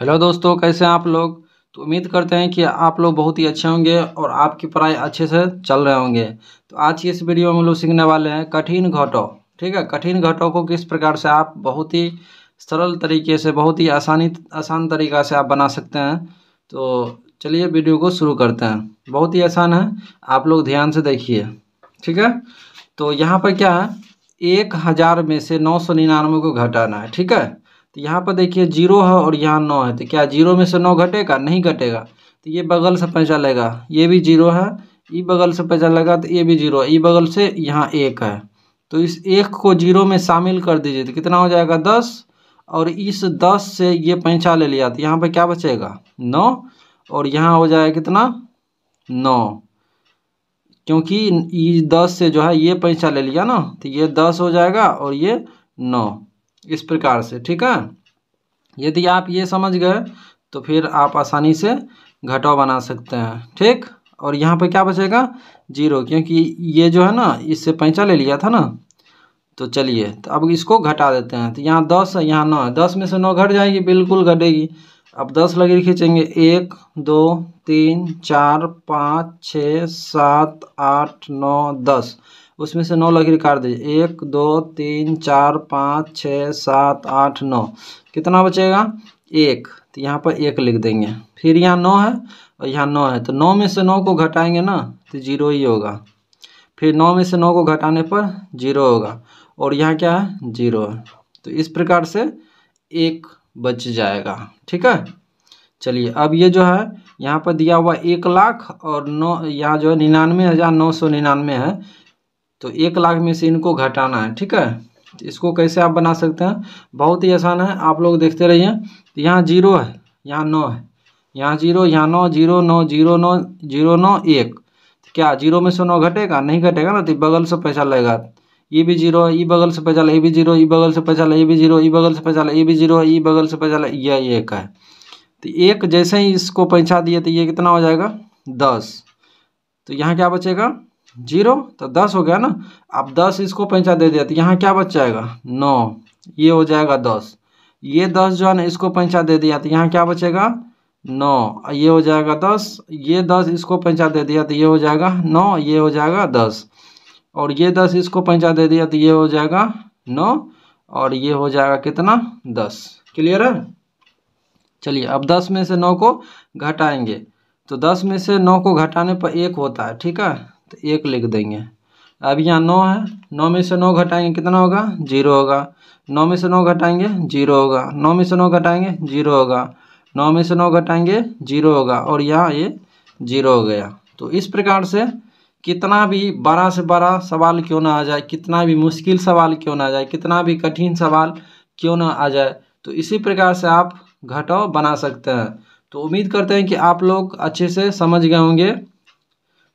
hello दोस्तों कैसे हैं आप लोग तो उम्मीद करते हैं कि आप लोग बहुत ही अच्छे होंगे और आपकी पढ़ाई अच्छे से चल रहे होंगे तो आज की इस वीडियो में हम लोग सीखने वाले हैं कठिन घटो ठीक है कठिन घटो को किस प्रकार से आप बहुत ही सरल तरीके से बहुत ही आसानी आसान तरीका से आप बना सकते हैं तो चलिए वीडियो को शुरू करते हैं बहुत ही आसान है आप लोग ध्यान से देखिए ठीक है तो यहाँ पर क्या है एक हज़ार में से नौ सौ निन्यानवे को घटाना है ठीक है तो यहाँ पर देखिए जीरो है और यहाँ नौ है तो क्या जीरो में से नौ घटेगा नहीं घटेगा तो ये बगल से पैसा लेगा ये भी जीरो है ई बगल से पैसा लगा तो ये भी जीरो ई बगल से यहाँ एक है तो इस एक को जीरो में शामिल कर दीजिए तो कितना हो जाएगा दस और इस दस से ये पैंचा ले लिया तो यहाँ पर क्या बचेगा नौ और यहाँ हो जाएगा कितना नौ क्योंकि इस दस से जो है ये पैंचा ले लिया ना तो ये दस हो जाएगा और ये नौ इस प्रकार से ठीक है यदि आप ये समझ गए तो फिर आप आसानी से घटाव बना सकते हैं ठीक और यहाँ पे क्या बचेगा जीरो क्योंकि ये जो है ना इससे पैंचा ले लिया था ना तो चलिए तो अब इसको घटा देते हैं तो यहाँ दस है यहाँ नौ है दस में से नौ घट जाएगी बिल्कुल घटेगी अब दस लगे खींचेंगे एक दो तीन चार पाँच छः सात आठ नौ दस उसमें से नौ लकीर काट दीजिए एक दो तीन चार पाँच छः सात आठ नौ कितना बचेगा एक तो यहाँ पर एक लिख देंगे फिर यहाँ नौ है और यहाँ नौ है तो नौ में से नौ को घटाएंगे ना तो जीरो ही होगा फिर नौ में से नौ को घटाने पर जीरो होगा और यहाँ क्या है जीरो है तो इस प्रकार से एक बच जाएगा ठीक है चलिए अब ये जो है यहाँ पर दिया हुआ एक लाख और नौ यहाँ जो है निन्यानवे हज़ार नौ सौ निन्यानवे है तो एक लाख में से इनको घटाना है ठीक है इसको कैसे आप बना सकते हैं बहुत ही आसान है आप लोग देखते रहिए तो यहाँ जीरो है यहाँ नौ है यहाँ जीरो यहाँ नौ जीरो नौ जीरो नौ जीरो नौ एक तो क्या जीरो में से नौ घटेगा नहीं घटेगा ना तो बगल से पैसा लगेगा ये भी जीरो है ये बगल से पैसा ले भी जीरो ये बगल से पैसा ये भी जीरो ये बगल से पैसा ये भी जीरो है ये बगल से पैसा यह एक है तो एक जैसे ही इसको पैसा दिए तो ये कितना हो जाएगा दस तो यहाँ क्या बचेगा जीरो तो दस हो गया ना अब दस इसको पंचा दे दिया तो यहाँ क्या बच जाएगा नौ ये हो जाएगा दस ये दस जो है ना इसको पंचा दे दिया तो यहाँ क्या बचेगा नौ ये हो जाएगा दस ये दस इसको पंचा दे दिया तो ये हो जाएगा नौ ये हो जाएगा दस और ये दस इसको पंचा दे दिया तो ये हो जाएगा नौ और ये हो जाएगा कितना दस क्लियर है चलिए अब दस में से नौ को घटाएंगे तो दस में से नौ को घटाने पर एक होता है ठीक है तो एक लिख देंगे अब यहाँ नौ है नौ में से नौ घटाएंगे कितना होगा जीरो होगा नौ में से नौ घटाएंगे जीरो होगा नौ में से नौ घटाएंगे जीरो होगा नौ में से नौ घटाएंगे जीरो होगा और यहाँ ये जीरो हो गया तो इस प्रकार से कितना भी बड़ा से बड़ा सवाल क्यों ना आ जाए कितना भी मुश्किल सवाल क्यों ना आ जाए कितना भी कठिन सवाल क्यों ना आ जाए तो इसी प्रकार से आप घटाव बना सकते हैं तो उम्मीद करते हैं कि आप लोग अच्छे से समझ गए होंगे